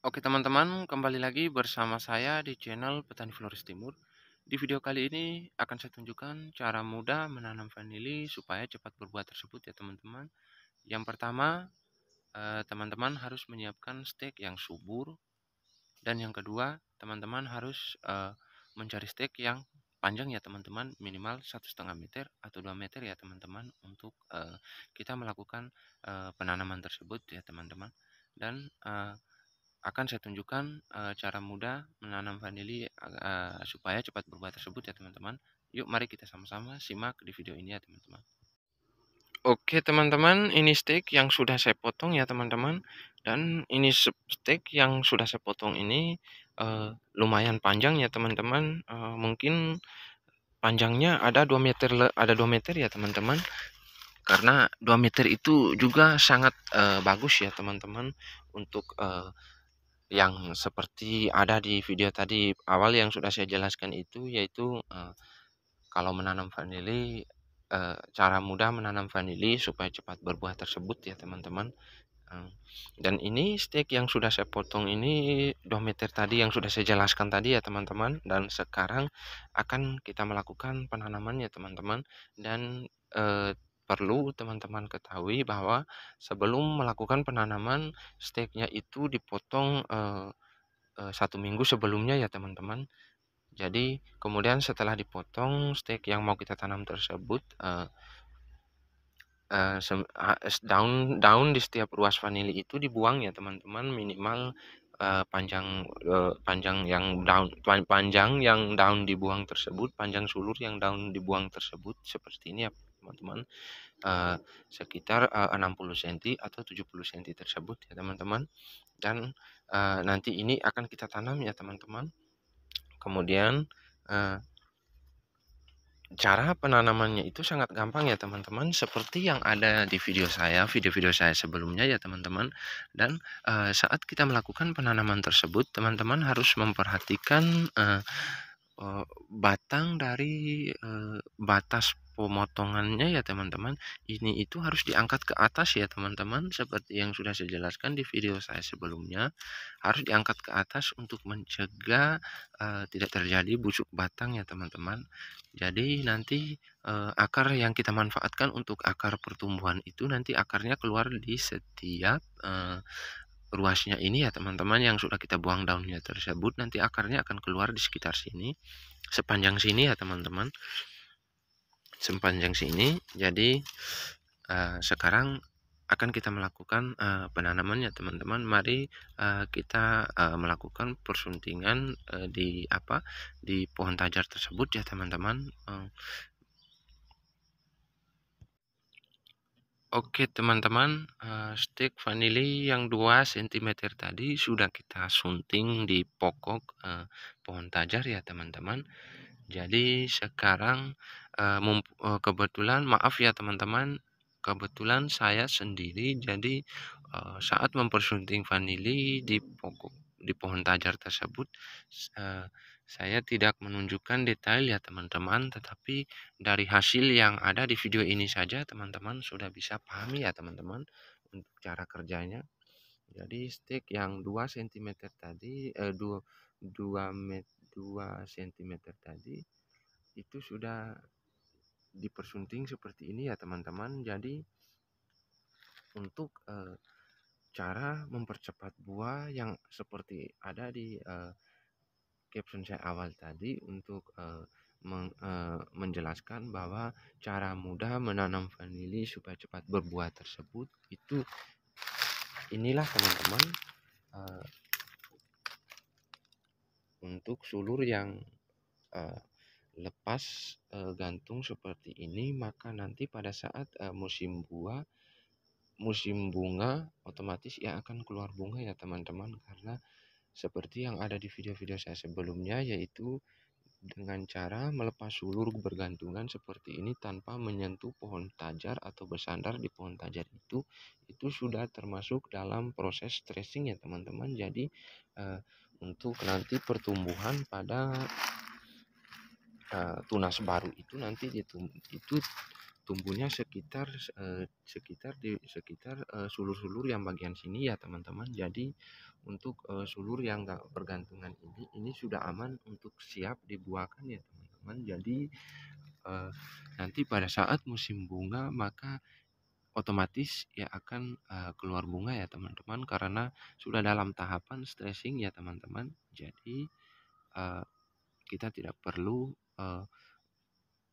Oke teman-teman, kembali lagi bersama saya di channel Petani floris Timur. Di video kali ini akan saya tunjukkan cara mudah menanam vanili supaya cepat berbuah tersebut ya teman-teman. Yang pertama, eh, teman-teman harus menyiapkan stek yang subur. Dan yang kedua, teman-teman harus eh, mencari stek yang panjang ya teman-teman, minimal 1,5 meter atau 2 meter ya teman-teman untuk eh, kita melakukan penanaman tersebut ya teman-teman. Dan akan saya tunjukkan uh, cara mudah menanam vanili uh, supaya cepat berbuah tersebut ya teman-teman. Yuk mari kita sama-sama simak di video ini ya teman-teman. Oke teman-teman, ini steak yang sudah saya potong ya teman-teman. Dan ini steak yang sudah saya potong ini uh, lumayan panjang ya teman-teman. Uh, mungkin panjangnya ada 2 meter ada 2 meter ya teman-teman karena 2 meter itu juga sangat uh, bagus ya teman-teman untuk uh, yang seperti ada di video tadi awal yang sudah saya jelaskan itu yaitu eh, kalau menanam vanili eh, cara mudah menanam vanili supaya cepat berbuah tersebut ya teman-teman eh, dan ini stick yang sudah saya potong ini 2 meter tadi yang sudah saya jelaskan tadi ya teman-teman dan sekarang akan kita melakukan penanaman ya teman-teman dan uh, perlu teman-teman ketahui bahwa sebelum melakukan penanaman steknya itu dipotong eh, eh, satu minggu sebelumnya ya teman-teman. Jadi kemudian setelah dipotong stek yang mau kita tanam tersebut eh, eh daun daun di setiap ruas vanili itu dibuang ya teman-teman minimal uh, panjang uh, panjang yang daun panjang yang daun dibuang tersebut panjang sulur yang daun dibuang tersebut seperti ini ya teman-teman uh, sekitar uh, 60 cm atau 70 cm tersebut ya teman-teman dan uh, nanti ini akan kita tanam ya teman-teman kemudian uh, cara penanamannya itu sangat gampang ya teman-teman seperti yang ada di video saya video-video saya sebelumnya ya teman-teman dan uh, saat kita melakukan penanaman tersebut teman-teman harus memperhatikan uh, uh, batang dari uh, batas pemotongannya ya teman-teman ini itu harus diangkat ke atas ya teman-teman seperti yang sudah saya jelaskan di video saya sebelumnya harus diangkat ke atas untuk mencegah uh, tidak terjadi busuk batang ya teman-teman jadi nanti uh, akar yang kita manfaatkan untuk akar pertumbuhan itu nanti akarnya keluar di setiap uh, ruasnya ini ya teman-teman yang sudah kita buang daunnya tersebut nanti akarnya akan keluar di sekitar sini sepanjang sini ya teman-teman sepanjang sini jadi uh, sekarang akan kita melakukan uh, penanamannya teman-teman mari uh, kita uh, melakukan persuntingan uh, di apa di pohon tajar tersebut ya teman-teman uh, Oke teman-teman, uh, stick vanili yang 2 cm tadi sudah kita sunting di pokok uh, pohon tajar ya teman-teman. Jadi sekarang Eh, eh, kebetulan maaf ya teman-teman kebetulan saya sendiri jadi eh, saat mempersunting vanili di pokok di pohon tajar tersebut saya tidak menunjukkan detail ya teman-teman tetapi dari hasil yang ada di video ini saja teman-teman sudah bisa pahami ya teman-teman untuk cara kerjanya jadi stick yang 2 cm tadi eh, 2 2 2 cm tadi itu sudah dipersunting seperti ini ya teman-teman jadi untuk e, cara mempercepat buah yang seperti ada di e, caption saya awal tadi untuk eh, men, e, menjelaskan bahwa cara mudah menanam vanili supaya cepat berbuah tersebut itu inilah teman-teman untuk sulur yang e, lepas e, gantung seperti ini maka nanti pada saat e, musim buah musim bunga otomatis ya akan keluar bunga ya teman-teman karena seperti yang ada di video-video saya sebelumnya yaitu dengan cara melepas sulur bergantungan seperti ini tanpa menyentuh pohon tajar atau bersandar di pohon tajar itu itu sudah termasuk dalam proses stressing ya teman-teman jadi e, untuk nanti pertumbuhan pada Eh, tunas baru itu nanti ditumbuh, itu tumbuhnya sekitar eh, sekitar di sekitar eh, sulur-sulur yang bagian sini ya teman-teman. Jadi untuk sulur yang bergantungan ini ini sudah aman untuk siap dibuahkan ya teman-teman. Jadi nanti pada saat musim bunga maka otomatis ya akan keluar bunga ya teman-teman karena sudah dalam tahapan stressing ya teman-teman jadi kita tidak perlu uh,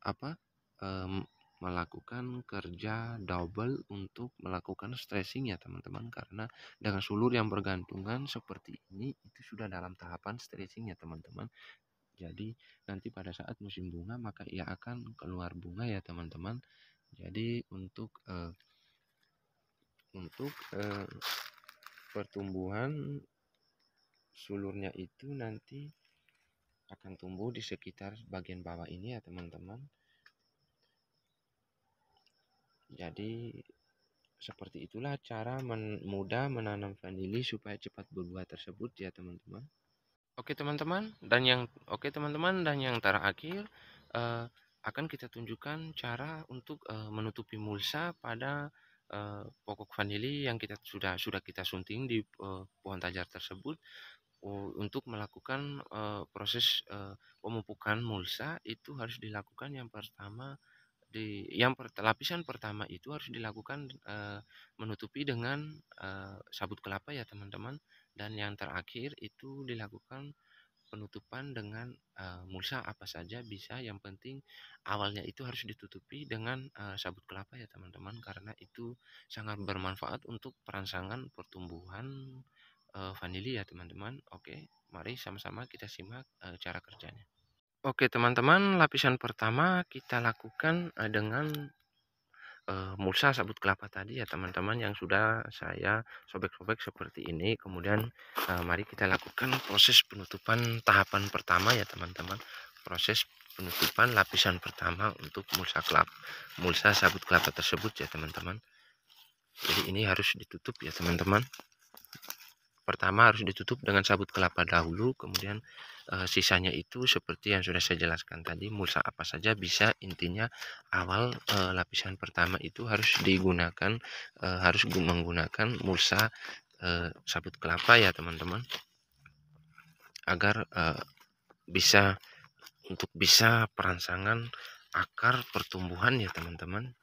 apa um, melakukan kerja double untuk melakukan stressing ya teman-teman karena dengan sulur yang bergantungan seperti ini itu sudah dalam tahapan stressing ya teman-teman jadi nanti pada saat musim bunga maka ia akan keluar bunga ya teman-teman jadi untuk uh, untuk uh, pertumbuhan sulurnya itu nanti akan tumbuh di sekitar bagian bawah ini ya teman-teman jadi seperti itulah cara men mudah menanam vanili supaya cepat berbuah tersebut ya teman-teman oke teman-teman dan yang oke teman-teman dan yang terakhir eh, akan kita tunjukkan cara untuk eh, menutupi mulsa pada eh, pokok vanili yang kita sudah sudah kita sunting di eh, pohon tajar tersebut untuk melakukan uh, proses uh, pemupukan mulsa itu harus dilakukan yang pertama di yang per, lapisan pertama itu harus dilakukan uh, menutupi dengan uh, sabut kelapa ya teman-teman dan yang terakhir itu dilakukan penutupan dengan uh, mulsa apa saja bisa yang penting awalnya itu harus ditutupi dengan uh, sabut kelapa ya teman-teman karena itu sangat bermanfaat untuk perangsangan pertumbuhan uh, vanili ya teman-teman. Oke, mari sama-sama kita simak uh, cara kerjanya. Oke teman-teman, lapisan pertama kita lakukan uh, dengan uh, mulsa sabut kelapa tadi ya teman-teman yang sudah saya sobek-sobek seperti ini. Kemudian uh, mari kita lakukan proses penutupan tahapan pertama ya teman-teman. Proses penutupan lapisan pertama untuk mulsa kelapa mulsa sabut kelapa tersebut ya teman-teman jadi ini harus ditutup ya teman-teman pertama harus ditutup dengan sabut kelapa dahulu kemudian e, sisanya itu seperti yang sudah saya jelaskan tadi mulsa apa saja bisa intinya awal e, lapisan pertama itu harus digunakan e, harus menggunakan mulsa e, sabut kelapa ya teman-teman agar e, bisa untuk bisa perangsangan akar pertumbuhan ya teman-teman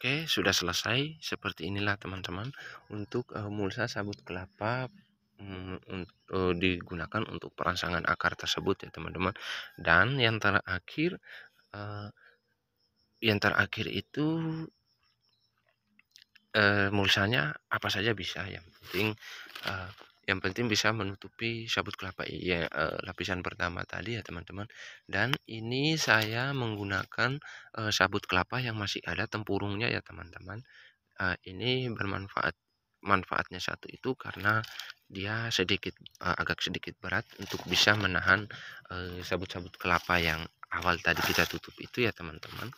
Oke, sudah selesai. Seperti inilah teman-teman untuk uh, mulsa sabut kelapa um, digunakan untuk perangsangan akar tersebut ya teman-teman. Dan yang terakhir uh, yang terakhir itu uh, mulsanya apa saja bisa yang penting uh, yang penting bisa menutupi sabut kelapa ya e, lapisan pertama tadi ya teman-teman dan ini saya menggunakan e, sabut kelapa yang masih ada tempurungnya ya teman-teman e, ini bermanfaat manfaatnya satu itu karena dia sedikit e, agak sedikit berat untuk bisa menahan sabut-sabut e, kelapa yang awal tadi kita tutup itu ya teman-teman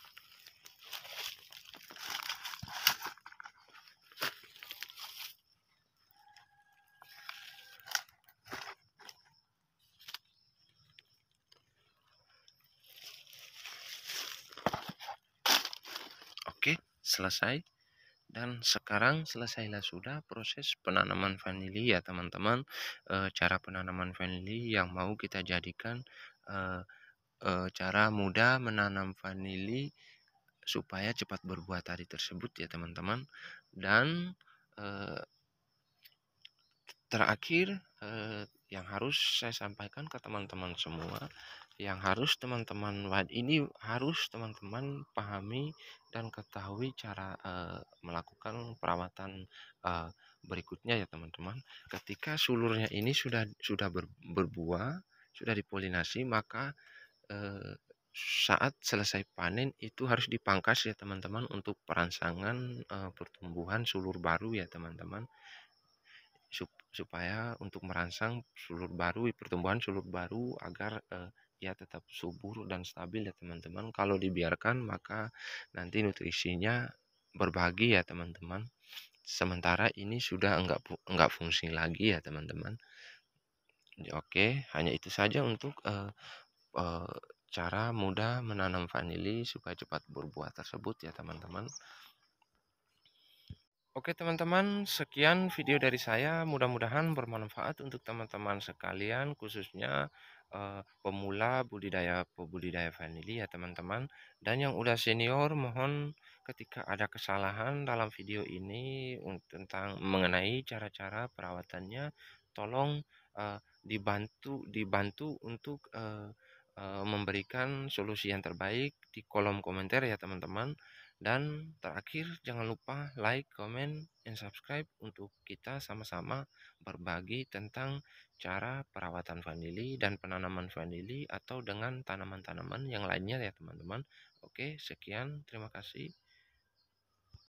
selesai dan sekarang selesailah sudah proses penanaman vanili ya teman-teman e, cara penanaman vanili yang mau kita jadikan e, e, cara mudah menanam vanili supaya cepat berbuah tadi tersebut ya teman-teman dan e, terakhir e, yang harus saya sampaikan ke teman-teman semua yang harus teman-teman ini harus teman-teman pahami dan ketahui cara uh, melakukan perawatan uh, berikutnya ya teman-teman. Ketika sulurnya ini sudah sudah ber, berbuah, sudah dipolinasi, maka uh, saat selesai panen itu harus dipangkas ya teman-teman untuk uh, pertumbuhan sulur baru ya teman-teman supaya untuk merangsang sulur baru pertumbuhan sulur baru agar uh, ya tetap subur dan stabil ya teman-teman kalau dibiarkan maka nanti nutrisinya berbagi ya teman-teman sementara ini sudah enggak enggak fungsi lagi ya teman-teman oke hanya itu saja untuk uh, uh, cara mudah menanam vanili supaya cepat berbuah tersebut ya teman-teman Oke teman-teman, sekian video dari saya. Mudah-mudahan bermanfaat untuk teman-teman sekalian, khususnya uh, pemula budidaya pebudidaya vanili ya teman-teman dan yang udah senior mohon ketika ada kesalahan dalam video ini tentang mengenai cara-cara perawatannya tolong uh, dibantu dibantu untuk uh, memberikan solusi yang terbaik di kolom komentar ya teman-teman dan terakhir jangan lupa like, comment, and subscribe untuk kita sama-sama berbagi tentang cara perawatan vanili dan penanaman vanili atau dengan tanaman-tanaman yang lainnya ya teman-teman. Oke, sekian. Terima kasih.